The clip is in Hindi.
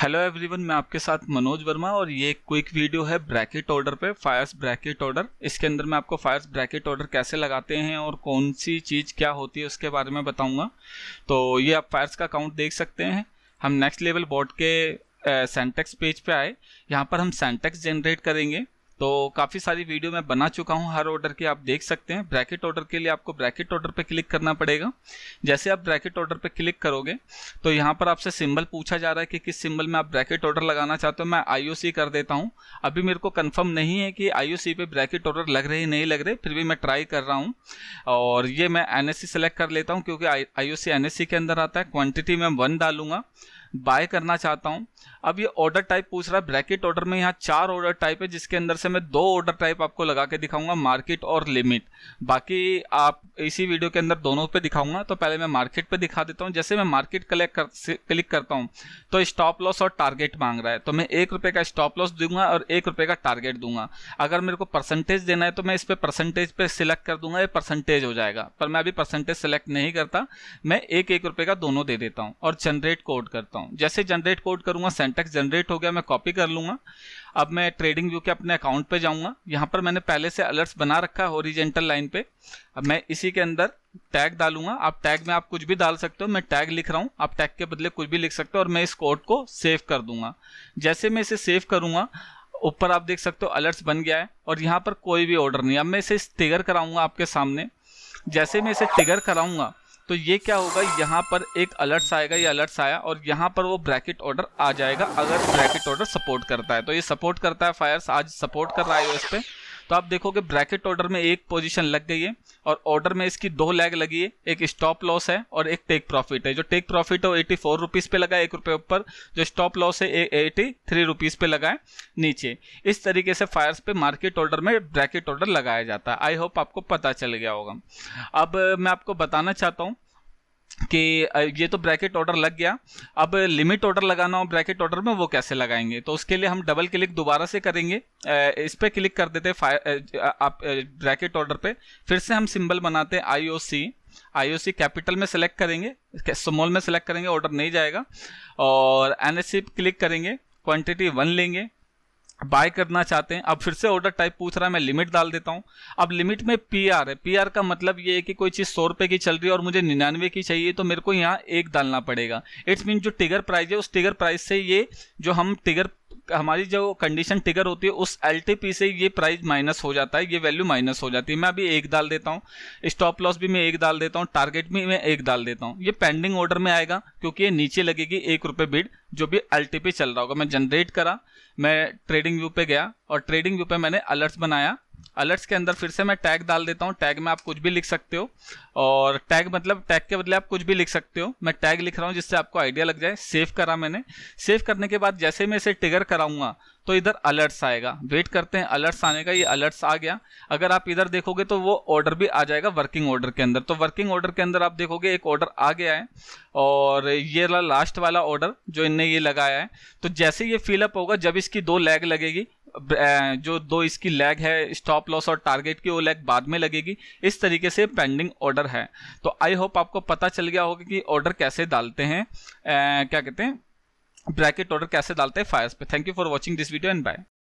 हेलो एवरीवन मैं आपके साथ मनोज वर्मा और ये क्विक वीडियो है ब्रैकेट ऑर्डर पे फायर्स ब्रैकेट ऑर्डर इसके अंदर मैं आपको फायर्स ब्रैकेट ऑर्डर कैसे लगाते हैं और कौन सी चीज़ क्या होती है उसके बारे में बताऊंगा तो ये आप फायर्स का अकाउंट देख सकते हैं हम नेक्स्ट लेवल बोर्ड के सेंटेक्स पेज पे आए यहाँ पर हम सेंटेक्स जनरेट करेंगे तो काफ़ी सारी वीडियो मैं बना चुका हूँ हर ऑर्डर की आप देख सकते हैं ब्रैकेट ऑर्डर के लिए आपको ब्रैकेट ऑर्डर पे क्लिक करना पड़ेगा जैसे आप ब्रैकेट ऑर्डर पे क्लिक करोगे तो यहाँ पर आपसे सिंबल पूछा जा रहा है कि किस सिंबल में आप ब्रैकेट ऑर्डर लगाना चाहते हो मैं आई कर देता हूँ अभी मेरे को कन्फर्म नहीं है कि आई पे ब्रैकेट ऑर्डर लग रहे नहीं लग रहे फिर भी मैं ट्राई कर रहा हूँ और ये मैं एन सेलेक्ट कर लेता हूँ क्योंकि आई ओ के अंदर आता है क्वान्टिटी में वन डालूंगा बाय करना चाहता हूं अब ये ऑर्डर टाइप पूछ रहा है ब्रैकेट ऑर्डर में यहाँ चार ऑर्डर टाइप है जिसके अंदर से मैं दो ऑर्डर टाइप आपको लगा के दिखाऊंगा मार्केट और लिमिट बाकी आप इसी वीडियो के अंदर दोनों पे दिखाऊंगा तो पहले मैं मार्केट पे दिखा देता हूँ जैसे मैं मार्केट कलेक्ट कर, क्लिक करता हूँ तो स्टॉप लॉस और टारगेट मांग रहा है तो मैं एक रुपये का स्टॉप लॉस दूंगा और एक रुपये का टारगेट दूंगा अगर मेरे को परसेंटेज देना है तो मैं इस पर परसेंटेज पर सिलेक्ट कर दूंगा ये परसेंटेज हो जाएगा पर मैं अभी परसेंटेज सेलेक्ट नहीं करता मैं एक एक रुपये का दोनों दे देता हूँ और जनरेट कोड करता हूँ हूँ जैसे जनरेट कोड करूंगा सेंटेक्स जनरेट हो गया मैं कॉपी कर लूंगा अब मैं ट्रेडिंग व्यू के अपने अकाउंट पे जाऊंगा यहाँ पर मैंने पहले से अलर्ट्स बना रखा है ओरिजेंटल लाइन पे अब मैं इसी के अंदर टैग डालूंगा आप टैग में आप कुछ भी डाल सकते हो मैं टैग लिख रहा हूँ आप टैग के बदले कुछ भी लिख सकते हो और मैं इस कोड को सेव कर दूंगा जैसे मैं इसे सेव करूंगा ऊपर आप देख सकते हो अलर्ट्स बन गया है और यहाँ पर कोई भी ऑर्डर नहीं अब मैं इसे टिगर कराऊंगा आपके सामने जैसे मैं इसे टिगर कराऊंगा तो ये क्या होगा यहाँ पर एक अलर्ट्स आएगा ये अलर्ट्स आया और यहाँ पर वो ब्रैकेट ऑर्डर आ जाएगा अगर ब्रैकेट ऑर्डर सपोर्ट करता है तो ये सपोर्ट करता है फायर्स आज सपोर्ट कर रहा है इस पर तो आप देखोगे ब्रैकेट ऑर्डर में एक पोजीशन लग गई है और ऑर्डर में इसकी दो लैग लगी है एक स्टॉप लॉस है और एक टेक प्रॉफिट है जो टेक प्रॉफिट है वो एटी फोर रुपीज़ पे लगा है एक रुपये ऊपर जो स्टॉप लॉस है एटी थ्री रुपीज़ पे लगा है नीचे इस तरीके से फायर्स पे मार्केट ऑर्डर में ब्रैकेट ऑर्डर लगाया जाता है आई होप आपको पता चल गया होगा अब मैं आपको बताना चाहता हूँ कि ये तो ब्रैकेट ऑर्डर लग गया अब लिमिट ऑर्डर लगाना हो ब्रैकेट ऑर्डर में वो कैसे लगाएंगे तो उसके लिए हम डबल क्लिक दोबारा से करेंगे इस पर क्लिक कर देते आप ब्रैकेट ऑर्डर पे फिर से हम सिंबल बनाते हैं I O C I O C capital में सेलेक्ट करेंगे स्मॉल में सेलेक्ट करेंगे ऑर्डर नहीं जाएगा और एन एस सी क्लिक करेंगे क्वान्टिटी वन लेंगे बाय करना चाहते हैं अब फिर से ऑर्डर टाइप पूछ रहा है मैं लिमिट डाल देता हूं अब लिमिट में पी आर है पी आर का मतलब ये है कि कोई चीज़ सौ रुपये की चल रही है और मुझे निन्यानवे की चाहिए तो मेरे को यहाँ एक डालना पड़ेगा इट्स मीन जो टिगर प्राइस है उस टिगर प्राइस से ये जो हम टिगर हमारी जो कंडीशन टिगर होती है उस एल से ये प्राइस माइनस हो जाता है ये वैल्यू माइनस हो जाती है मैं अभी एक डाल देता हूँ स्टॉप लॉस भी मैं एक डाल देता हूँ टारगेट भी मैं एक डाल देता हूँ ये पेंडिंग ऑर्डर में आएगा क्योंकि ये नीचे लगेगी एक रुपये बिड जो भी एल चल रहा होगा मैं जनरेट करा मैं ट्रेडिंग व्यू पे गया और ट्रेडिंग व्यू पे मैंने अलर्ट्स बनाया अलर्ट्स के अंदर फिर से मैं टैग डाल देता हूँ टैग में आप कुछ भी लिख सकते हो और टैग मतलब टैग के बदले आप कुछ भी लिख सकते हो मैं टैग लिख रहा हूँ जिससे आपको आइडिया लग जाए सेव करा मैंने सेव करने के बाद जैसे मैं इसे टिगर कराऊंगा तो इधर अलर्ट्स आएगा वेट करते हैं अलर्ट्स आने का ये अलर्ट्स आ गया अगर आप इधर देखोगे तो वो ऑर्डर भी आ जाएगा वर्किंग ऑर्डर के अंदर तो वर्किंग ऑर्डर के अंदर आप देखोगे एक ऑर्डर आ गया है और ये लास्ट वाला ऑर्डर जो इनने ये लगाया है तो जैसे ये फिलअप होगा जब इसकी दो लैग लगेगी जो दो इसकी लैग है स्टॉप लॉस और टारगेट की वो लैग बाद में लगेगी इस तरीके से पेंडिंग ऑर्डर है तो आई होप आपको पता चल गया होगा कि ऑर्डर कैसे डालते हैं क्या कहते हैं ब्रैकेट ऑर्डर कैसे डालते हैं फायर्स पे thank you for watching this video and bye